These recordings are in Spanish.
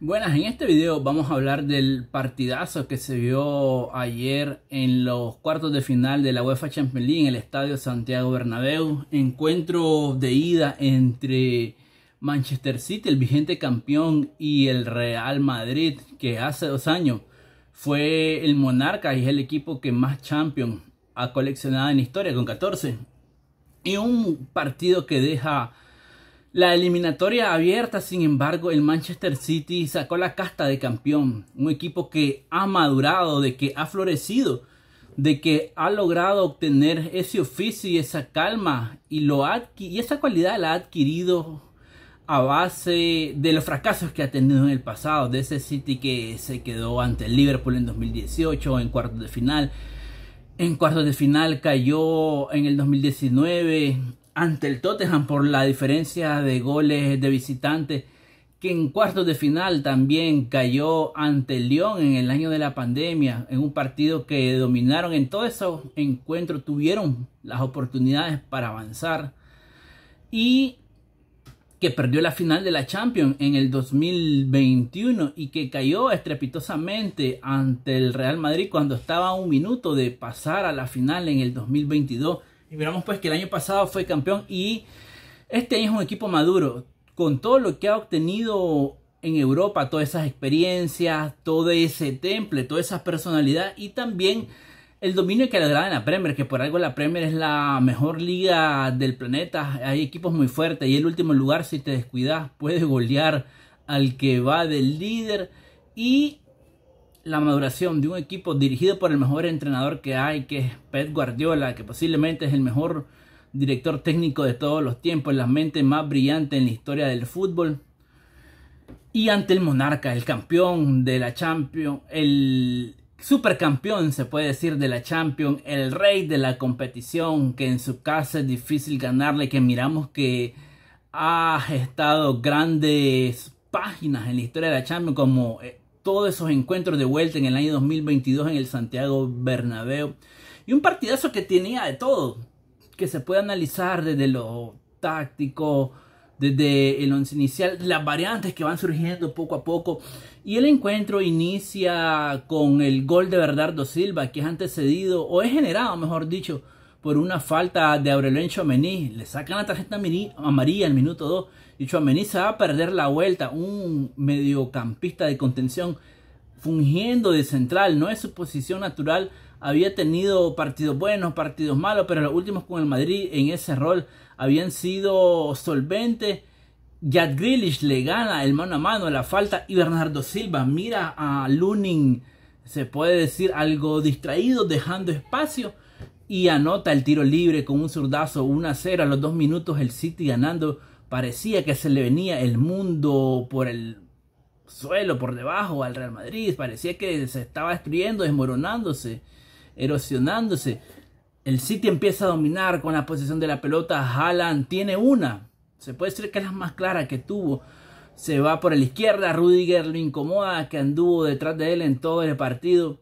Buenas, en este video vamos a hablar del partidazo que se vio ayer en los cuartos de final de la UEFA Champions League en el Estadio Santiago Bernabéu. Encuentro de ida entre Manchester City, el vigente campeón, y el Real Madrid, que hace dos años fue el monarca y es el equipo que más Champions ha coleccionado en historia, con 14. Y un partido que deja la eliminatoria abierta, sin embargo, el Manchester City sacó la casta de campeón, un equipo que ha madurado, de que ha florecido, de que ha logrado obtener ese oficio y esa calma y, lo y esa cualidad la ha adquirido a base de los fracasos que ha tenido en el pasado, de ese City que se quedó ante el Liverpool en 2018 en cuartos de final, en cuartos de final cayó en el 2019, ante el Tottenham por la diferencia de goles de visitantes que en cuartos de final también cayó ante el Lyon en el año de la pandemia, en un partido que dominaron en todos esos encuentros, tuvieron las oportunidades para avanzar y que perdió la final de la Champions en el 2021 y que cayó estrepitosamente ante el Real Madrid cuando estaba a un minuto de pasar a la final en el 2022 y miramos pues que el año pasado fue campeón y este año es un equipo maduro. Con todo lo que ha obtenido en Europa, todas esas experiencias, todo ese temple, toda esa personalidad y también el dominio que le da en la Premier, que por algo la Premier es la mejor liga del planeta, hay equipos muy fuertes y el último lugar si te descuidas puedes golear al que va del líder y la maduración de un equipo dirigido por el mejor entrenador que hay, que es Pep Guardiola, que posiblemente es el mejor director técnico de todos los tiempos, la mente más brillante en la historia del fútbol. Y ante el monarca, el campeón de la Champions, el supercampeón se puede decir de la Champions, el rey de la competición, que en su casa es difícil ganarle, que miramos que ha estado grandes páginas en la historia de la Champions como eh, todos esos encuentros de vuelta en el año 2022 en el Santiago Bernabéu. Y un partidazo que tenía de todo, que se puede analizar desde lo táctico, desde el once inicial, las variantes que van surgiendo poco a poco. Y el encuentro inicia con el gol de Bernardo Silva, que es antecedido, o es generado, mejor dicho, por una falta de Aurelien Chouameni. Le sacan la tarjeta amarilla al minuto 2 y Chouameni se va a perder la vuelta. Un mediocampista de contención fungiendo de central, no es su posición natural. Había tenido partidos buenos, partidos malos, pero los últimos con el Madrid en ese rol habían sido solventes. Jad Grealish le gana el mano a mano la falta y Bernardo Silva mira a Lunin, se puede decir algo distraído, dejando espacio y anota el tiro libre con un zurdazo 1 a 0 a los dos minutos el City ganando. Parecía que se le venía el mundo por el suelo, por debajo al Real Madrid. Parecía que se estaba destruyendo, desmoronándose, erosionándose. El City empieza a dominar con la posición de la pelota. Haaland tiene una. Se puede decir que es la más clara que tuvo. Se va por la izquierda. Rudiger lo incomoda que anduvo detrás de él en todo el partido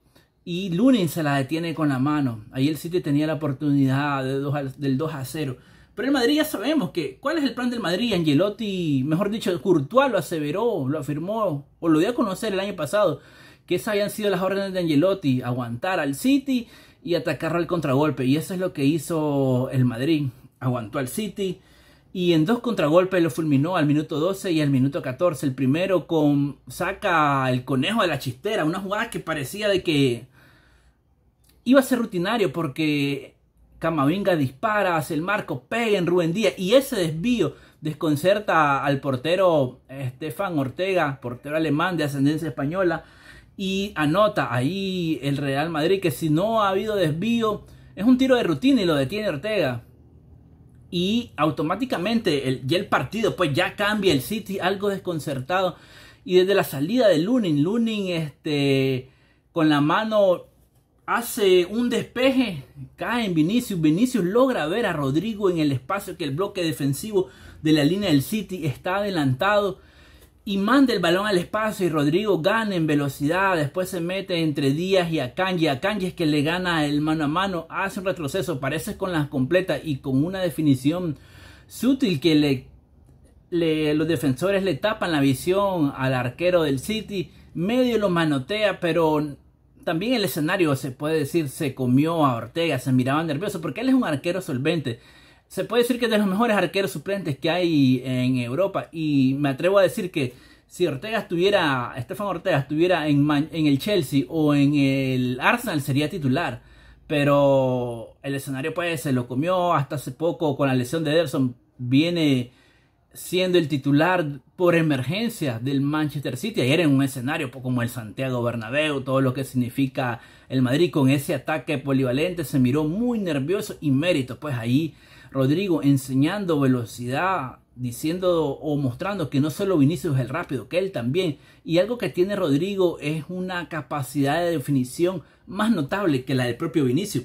y Lunin se la detiene con la mano. Ahí el City tenía la oportunidad del 2 a 0. Pero el Madrid ya sabemos que cuál es el plan del Madrid. Angelotti, mejor dicho, Courtois lo aseveró, lo afirmó o lo dio a conocer el año pasado que esas habían sido las órdenes de Angelotti, aguantar al City y atacar al contragolpe. Y eso es lo que hizo el Madrid. Aguantó al City y en dos contragolpes lo fulminó al minuto 12 y al minuto 14. El primero con saca el conejo de la chistera, una jugada que parecía de que iba a ser rutinario porque Camavinga dispara, hace el marco, pega en Rubén Díaz y ese desvío desconcerta al portero Estefan eh, Ortega, portero alemán de ascendencia española, y anota ahí el Real Madrid que si no ha habido desvío, es un tiro de rutina y lo detiene Ortega. Y automáticamente el, el partido pues ya cambia el City, algo desconcertado. Y desde la salida de Lunin, Lunin este, con la mano hace un despeje, cae en Vinicius, Vinicius logra ver a Rodrigo en el espacio que el bloque defensivo de la línea del City está adelantado y manda el balón al espacio y Rodrigo gana en velocidad, después se mete entre Díaz y Akanji, Akanji es que le gana el mano a mano, hace un retroceso, parece con las completas y con una definición sutil que le, los defensores le tapan la visión al arquero del City, medio lo manotea, pero también el escenario, se puede decir, se comió a Ortega, se miraba nervioso, porque él es un arquero solvente. Se puede decir que es de los mejores arqueros suplentes que hay en Europa. Y me atrevo a decir que si Ortega estuviera, Estefan Ortega estuviera en, en el Chelsea o en el Arsenal, sería titular. Pero el escenario pues se lo comió hasta hace poco con la lesión de Ederson. Viene siendo el titular por emergencia del Manchester City. Ayer en un escenario como el Santiago Bernabéu, todo lo que significa el Madrid con ese ataque polivalente, se miró muy nervioso y mérito. Pues ahí Rodrigo enseñando velocidad, diciendo o mostrando que no solo Vinicius es el rápido, que él también. Y algo que tiene Rodrigo es una capacidad de definición más notable que la del propio Vinicius.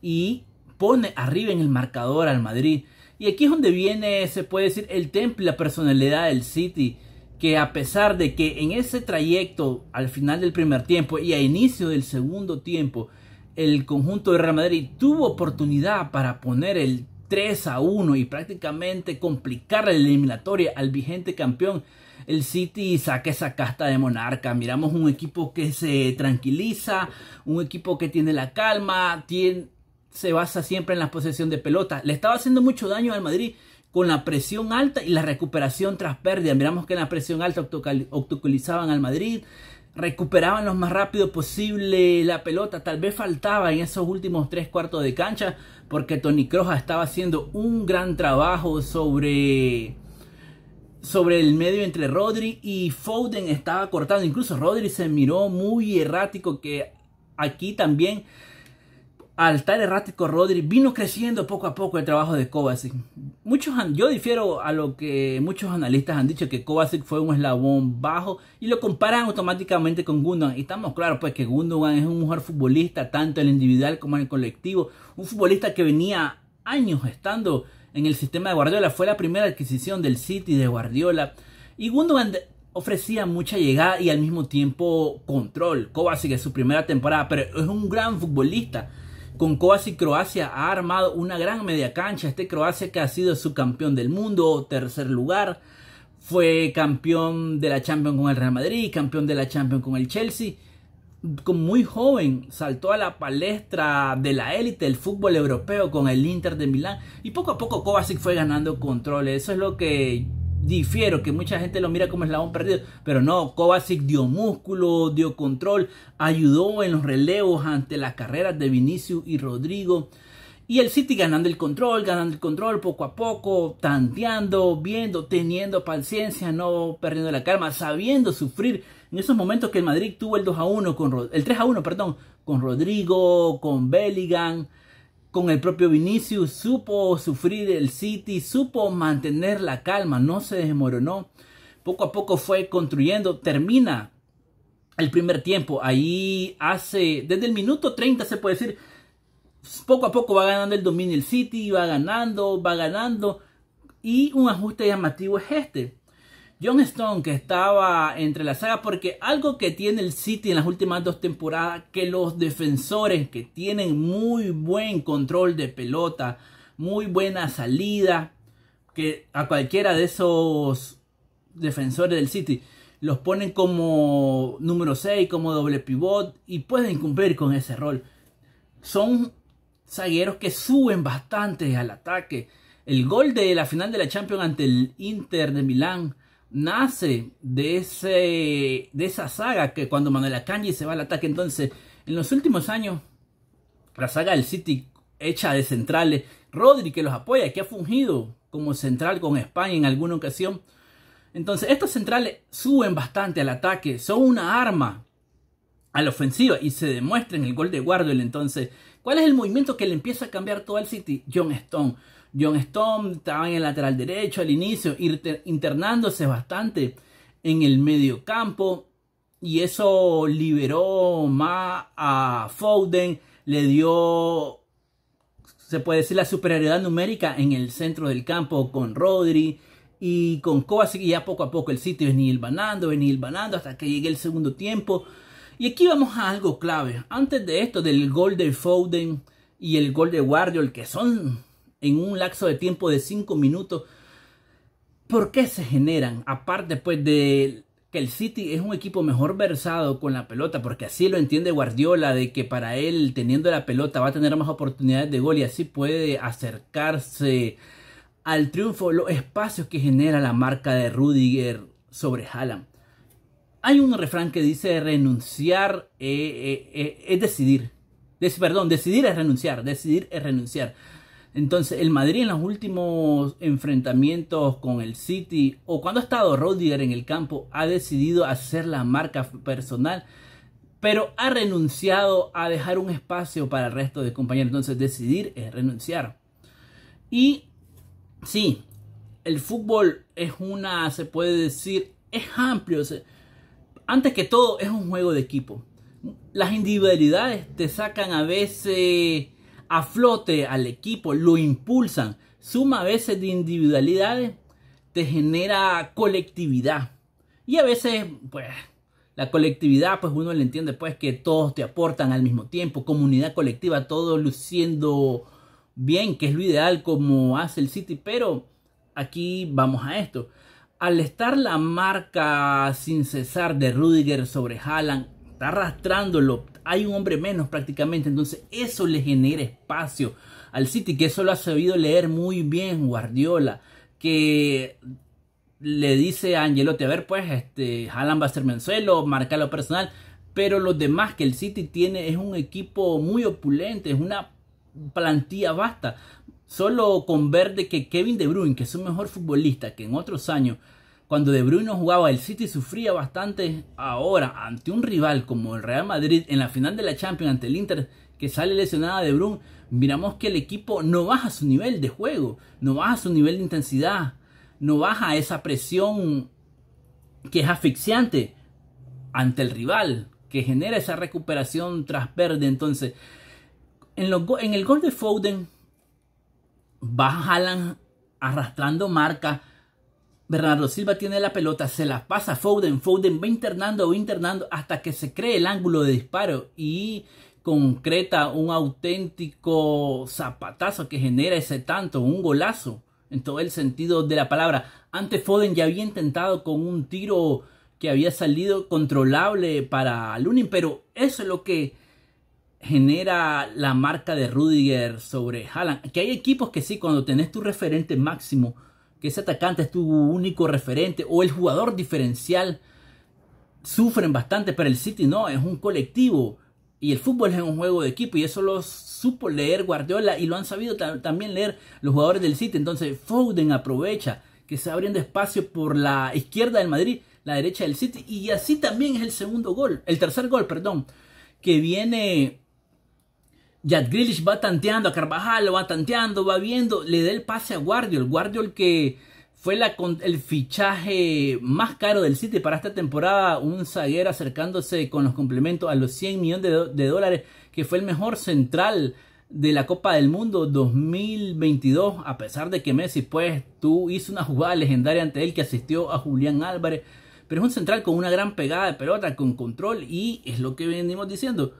Y pone arriba en el marcador al Madrid. Y aquí es donde viene, se puede decir, el temple, la personalidad del City, que a pesar de que en ese trayecto al final del primer tiempo y a inicio del segundo tiempo, el conjunto de Real Madrid tuvo oportunidad para poner el 3 a 1 y prácticamente complicar la eliminatoria al vigente campeón. El City saca esa casta de monarca. Miramos un equipo que se tranquiliza, un equipo que tiene la calma, tiene, se basa siempre en la posesión de pelota. Le estaba haciendo mucho daño al Madrid con la presión alta y la recuperación tras pérdida. Miramos que en la presión alta obstaculizaban al Madrid, recuperaban lo más rápido posible la pelota. Tal vez faltaba en esos últimos tres cuartos de cancha porque Tony Croja estaba haciendo un gran trabajo sobre sobre el medio entre Rodri y Foden estaba cortando. Incluso Rodri se miró muy errático que aquí también al tal errático Rodri vino creciendo poco a poco el trabajo de Kovacic. Muchos yo difiero a lo que muchos analistas han dicho que Kovacic fue un eslabón bajo y lo comparan automáticamente con Gundogan. Y estamos claros pues que Gundogan es un mejor futbolista tanto en el individual como en el colectivo, un futbolista que venía años estando en el sistema de Guardiola, fue la primera adquisición del City de Guardiola y Gundogan ofrecía mucha llegada y al mismo tiempo control. Kovacic es su primera temporada, pero es un gran futbolista con Kovacic, Croacia ha armado una gran media cancha. Este Croacia que ha sido subcampeón del mundo, tercer lugar, fue campeón de la Champions con el Real Madrid, campeón de la Champions con el Chelsea. Con muy joven saltó a la palestra de la élite del fútbol europeo con el Inter de Milán y poco a poco Kovacic fue ganando control. Eso es lo que difiero, que mucha gente lo mira como eslabón perdido, pero no, Kovacic dio músculo, dio control, ayudó en los relevos ante las carreras de Vinicius y Rodrigo. Y el City ganando el control, ganando el control poco a poco, tanteando, viendo, teniendo paciencia, no perdiendo la calma, sabiendo sufrir. En esos momentos que el Madrid tuvo el 2 a 1 con el 3 a 1, perdón, con Rodrigo, con Bellingham, con el propio Vinicius, supo sufrir el City, supo mantener la calma, no se desmoronó. Poco a poco fue construyendo, termina el primer tiempo, ahí hace, desde el minuto 30 se puede decir, poco a poco va ganando el dominio el City, va ganando, va ganando, y un ajuste llamativo es este. John Stone que estaba entre la saga porque algo que tiene el City en las últimas dos temporadas, que los defensores que tienen muy buen control de pelota, muy buena salida, que a cualquiera de esos defensores del City los ponen como número 6, como doble pivot y pueden cumplir con ese rol. Son zagueros que suben bastante al ataque. El gol de la final de la Champions ante el Inter de Milán nace de, ese, de esa saga que cuando Manuel Akanji se va al ataque. Entonces, en los últimos años, la saga del City hecha de centrales, Rodri que los apoya, que ha fungido como central con España en alguna ocasión. Entonces, estos centrales suben bastante al ataque, son una arma a la ofensiva y se demuestra en el gol de Guardiola. Entonces, ¿cuál es el movimiento que le empieza a cambiar todo al City? John Stone. John Stone estaba en el lateral derecho al inicio, internándose bastante en el medio campo. Y eso liberó más a Foden, le dio, se puede decir, la superioridad numérica en el centro del campo con Rodri y con Kovacic. Y ya poco a poco el sitio venía ni venía banando hasta que llegue el segundo tiempo. Y aquí vamos a algo clave. Antes de esto, del gol de Foden y el gol de Guardiola, que son en un lapso de tiempo de 5 minutos. ¿Por qué se generan? Aparte pues de que el City es un equipo mejor versado con la pelota, porque así lo entiende Guardiola, de que para él teniendo la pelota va a tener más oportunidades de gol y así puede acercarse al triunfo, los espacios que genera la marca de Rudiger sobre Haaland. Hay un refrán que dice renunciar eh, eh, eh, es decidir. perdón, decidir es renunciar, decidir es renunciar. Entonces, el Madrid en los últimos enfrentamientos con el City o cuando ha estado Rodríguez en el campo ha decidido hacer la marca personal, pero ha renunciado a dejar un espacio para el resto de compañeros. Entonces, decidir es renunciar. Y sí, el fútbol es una, se puede decir, es amplio. antes que todo, es un juego de equipo. Las individualidades te sacan a veces a al equipo, lo impulsan. Suma a veces de individualidades, te genera colectividad. Y a veces, pues, la colectividad, pues uno le entiende, pues, que todos te aportan al mismo tiempo, comunidad colectiva, todo luciendo bien, que es lo ideal como hace el City, pero aquí vamos a esto. Al estar la marca sin cesar de Rudiger sobre Haaland, está arrastrándolo, hay un hombre menos prácticamente, entonces eso le genera espacio al City, que eso lo ha sabido leer muy bien Guardiola, que le dice a Angelotti, a ver pues, este, Haaland va a ser Mensuelo, lo personal, pero los demás que el City tiene es un equipo muy opulente, es una plantilla vasta, solo con ver de que Kevin De Bruyne, que es un mejor futbolista que en otros años, cuando De Bruyne no jugaba, el City sufría bastante. Ahora, ante un rival como el Real Madrid en la final de la Champions ante el Inter, que sale lesionada De Bruyne, miramos que el equipo no baja su nivel de juego, no baja su nivel de intensidad, no baja esa presión que es asfixiante ante el rival, que genera esa recuperación tras perder. Entonces, en, el gol de Foden, baja Alan arrastrando marca Bernardo Silva tiene la pelota, se la pasa a Foden, Foden va internando, va internando hasta que se cree el ángulo de disparo y concreta un auténtico zapatazo que genera ese tanto, un golazo en todo el sentido de la palabra. Antes Foden ya había intentado con un tiro que había salido controlable para Lunin, pero eso es lo que genera la marca de Rudiger sobre Haaland. Que hay equipos que sí, cuando tenés tu referente máximo, que ese atacante es tu único referente o el jugador diferencial, sufren bastante, pero el City no, es un colectivo. Y el fútbol es un juego de equipo y eso lo supo leer Guardiola y lo han sabido también leer los jugadores del City. Entonces Foden aprovecha que se abriendo espacio por la izquierda del Madrid, la derecha del City. Y así también es el segundo gol, el tercer gol, perdón, que viene Jack va tanteando a Carvajal, lo va tanteando, va viendo, le da el pase a Guardiol. Guardiol que fue el fichaje más caro del City para esta temporada. Un zaguero acercándose con los complementos a los 100 millones de, de dólares, que fue el mejor central de la Copa del Mundo 2022. A pesar de que Messi, pues, tú hizo una jugada legendaria ante él que asistió a Julián Álvarez. Pero es un central con una gran pegada de pelota, con control y es lo que venimos diciendo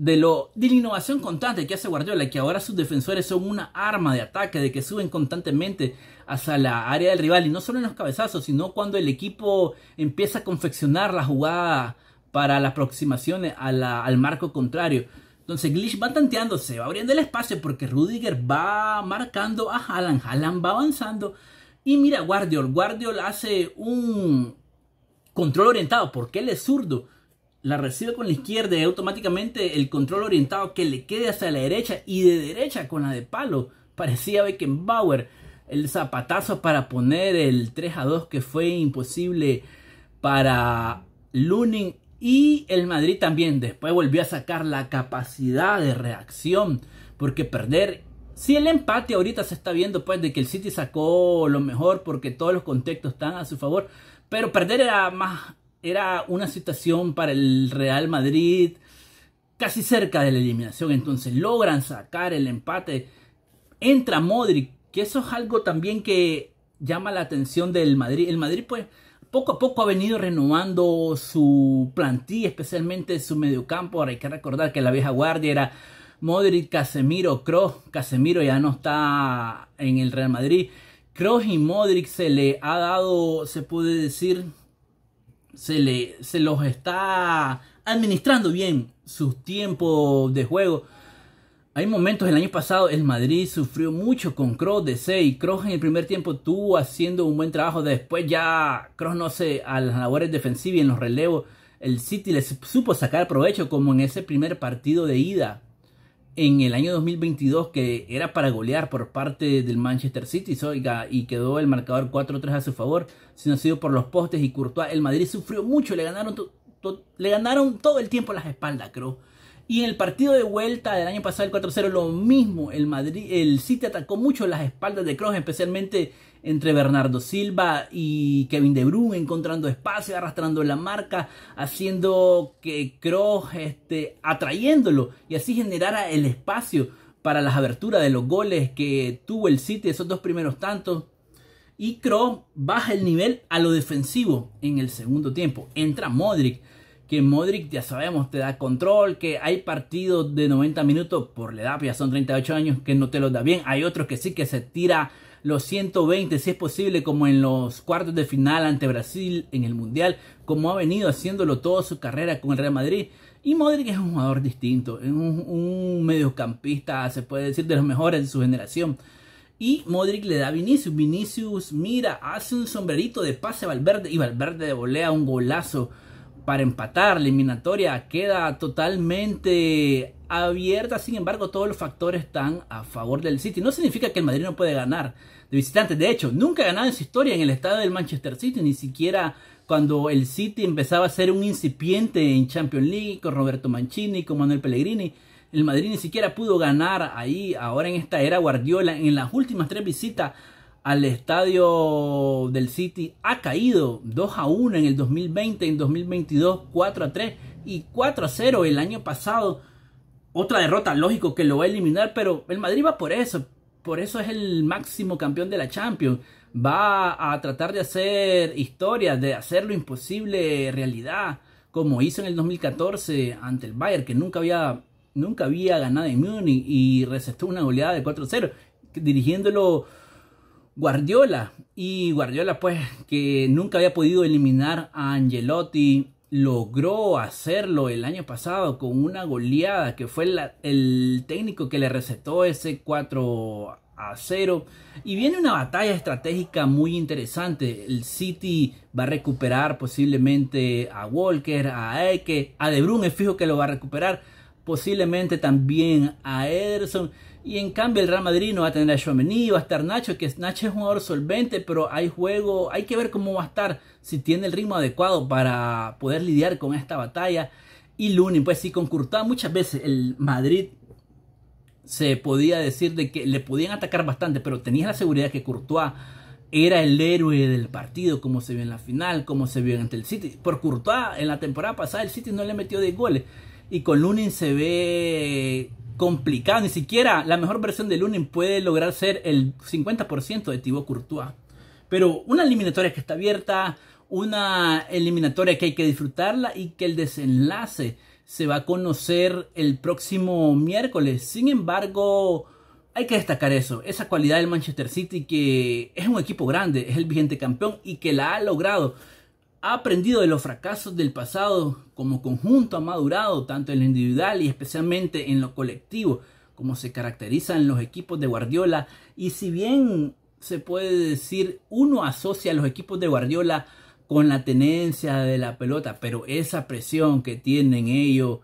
de, lo, de la innovación constante que hace Guardiola, que ahora sus defensores son una arma de ataque, de que suben constantemente hacia la área del rival, y no solo en los cabezazos, sino cuando el equipo empieza a confeccionar la jugada para las aproximaciones al marco contrario. Entonces Glitch va tanteándose, va abriendo el espacio porque Rudiger va marcando a Haaland, Haaland va avanzando. Y mira Guardiola Guardiola hace un control orientado porque él es zurdo la recibe con la izquierda y automáticamente el control orientado que le quede hacia la derecha y de derecha con la de palo. Parecía Beckenbauer. El zapatazo para poner el 3 a 2 que fue imposible para Lunin y el Madrid también. Después volvió a sacar la capacidad de reacción porque perder si el empate ahorita se está viendo, pues, de que el City sacó lo mejor porque todos los contextos están a su favor. Pero perder era más era una situación para el Real Madrid casi cerca de la eliminación. Entonces logran sacar el empate. Entra Modric, que eso es algo también que llama la atención del Madrid. El Madrid pues poco a poco ha venido renovando su plantilla, especialmente su mediocampo. Ahora hay que recordar que la vieja guardia era Modric, Casemiro, Kroos. Casemiro ya no está en el Real Madrid. Kroos y Modric se le ha dado, se puede decir, se, le, se los está administrando bien sus tiempos de juego. Hay momentos, el año pasado el Madrid sufrió mucho con Kroos de 6. Kroos en el primer tiempo tuvo haciendo un buen trabajo. Después ya Kroos no sé, a las labores defensivas y en los relevos, el City le supo sacar provecho como en ese primer partido de ida en el año 2022 que era para golear por parte del Manchester City, y quedó el marcador 4-3 a su favor, sino ha sido por los postes y Courtois. El Madrid sufrió mucho, le ganaron, le ganaron todo el tiempo las espaldas, creo. Y en el partido de vuelta del año pasado, el 4-0, lo mismo. El, Madrid, el City atacó mucho las espaldas de Kroos, especialmente entre Bernardo Silva y Kevin De Bruyne, encontrando espacio, arrastrando la marca, haciendo que Kroos este, atrayéndolo y así generara el espacio para las aberturas de los goles que tuvo el City, esos dos primeros tantos. Y Kroos baja el nivel a lo defensivo en el segundo tiempo. Entra Modric que Modric ya sabemos te da control, que hay partidos de 90 minutos por la edad, pues ya son 38 años, que no te los da bien, hay otros que sí que se tira los 120 si es posible como en los cuartos de final ante Brasil en el Mundial, como ha venido haciéndolo toda su carrera con el Real Madrid. Y Modric es un jugador distinto, es un, mediocampista, se puede decir, de los mejores de su generación. Y Modric le da a Vinicius. Vinicius, mira, hace un sombrerito de pase a Valverde y Valverde volea un golazo para empatar. La eliminatoria queda totalmente abierta, sin embargo todos los factores están a favor del City. No significa que el Madrid no puede ganar de visitantes, de hecho, nunca ha ganado en su historia en el estado del Manchester City, ni siquiera cuando el City empezaba a ser un incipiente en Champions League con Roberto Mancini, con Manuel Pellegrini. El Madrid ni siquiera pudo ganar ahí, ahora en esta era Guardiola, en las últimas tres visitas al estadio del City ha caído 2 a 1 en el 2020, en 2022 4 a 3 y 4 a 0 el año pasado. Otra derrota, lógico que lo va a eliminar, pero el Madrid va por eso. Por eso es el máximo campeón de la Champions. Va a tratar de hacer historia, de hacer lo imposible realidad, como hizo en el 2014 ante el Bayern, que nunca había, nunca había ganado en Múnich y recetó una goleada de 4-0, a dirigiéndolo Guardiola. Y Guardiola, pues, que nunca había podido eliminar a Angelotti, logró hacerlo el año pasado con una goleada que fue el técnico que le recetó ese 4 a 0. Y viene una batalla estratégica muy interesante. El City va a recuperar posiblemente a Walker, a Eke, a De Bruyne fijo que lo va a recuperar. Posiblemente también a Ederson. Y en cambio el Real Madrid no va a tener a Chouameni, va a estar Nacho, que Nacho es un jugador solvente, pero hay juego, hay que ver cómo va a estar, si tiene el ritmo adecuado para poder lidiar con esta batalla. Y Lunin, pues sí, con Courtois muchas veces el Madrid se podía decir de que le podían atacar bastante, pero tenías la seguridad que Courtois era el héroe del partido, como se vio en la final, como se vio ante el City. Por Courtois, en la temporada pasada el City no le metió de goles. Y con Lunin se ve complicado. Ni siquiera la mejor versión de Lunin puede lograr ser el 50% de Thibaut Courtois. Pero una eliminatoria que está abierta, una eliminatoria que hay que disfrutarla y que el desenlace se va a conocer el próximo miércoles. Sin embargo, hay que destacar eso, esa cualidad del Manchester City que es un equipo grande, es el vigente campeón y que la ha logrado ha aprendido de los fracasos del pasado, como conjunto ha madurado tanto en lo individual y especialmente en lo colectivo, como se caracterizan los equipos de Guardiola. Y si bien se puede decir, uno asocia a los equipos de Guardiola con la tenencia de la pelota, pero esa presión que tienen ellos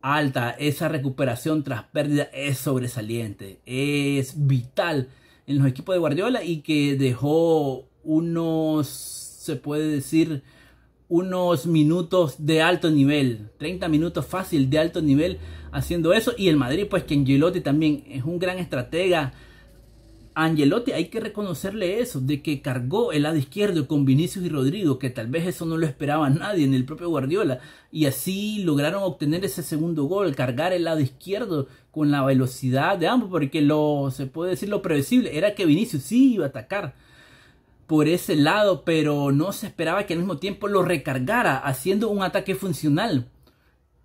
alta, esa recuperación tras pérdida es sobresaliente, es vital en los equipos de Guardiola y que dejó unos, se puede decir, unos minutos de alto nivel, 30 minutos fácil de alto nivel haciendo eso. Y el Madrid, pues que Angelotti también es un gran estratega. Angelotti hay que reconocerle eso, de que cargó el lado izquierdo con Vinicius y Rodrigo, que tal vez eso no lo esperaba nadie, en el propio Guardiola, y así lograron obtener ese segundo gol, cargar el lado izquierdo con la velocidad de ambos, porque lo, se puede decir lo previsible, era que Vinicius sí iba a atacar, por ese lado, pero no se esperaba que al mismo tiempo lo recargara haciendo un ataque funcional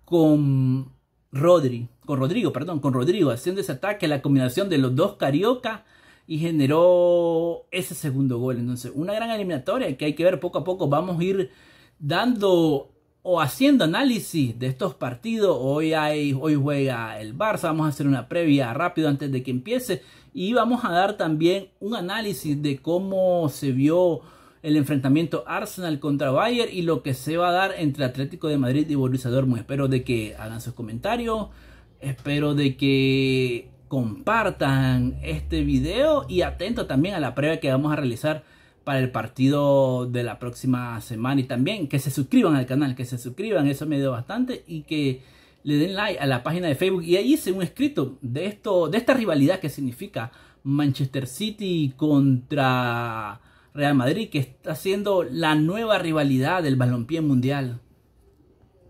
con Rodri, con Rodrigo, perdón, con Rodrigo, haciendo ese ataque, la combinación de los dos Carioca y generó ese segundo gol. Entonces, una gran eliminatoria que hay que ver poco a poco. Vamos a ir dando o haciendo análisis de estos partidos. Hoy, hay, hoy juega el Barça, vamos a hacer una previa rápido antes de que empiece y vamos a dar también un análisis de cómo se vio el enfrentamiento Arsenal contra Bayern y lo que se va a dar entre Atlético de Madrid y Borussia Dortmund. Espero de que hagan sus comentarios, espero de que compartan este video y atento también a la previa que vamos a realizar para el partido de la próxima semana y también que se suscriban al canal, que se suscriban, eso me dio bastante y que le den like a la página de Facebook y ahí hice un escrito de esto, de esta rivalidad que significa Manchester City contra Real Madrid, que está siendo la nueva rivalidad del balompié mundial.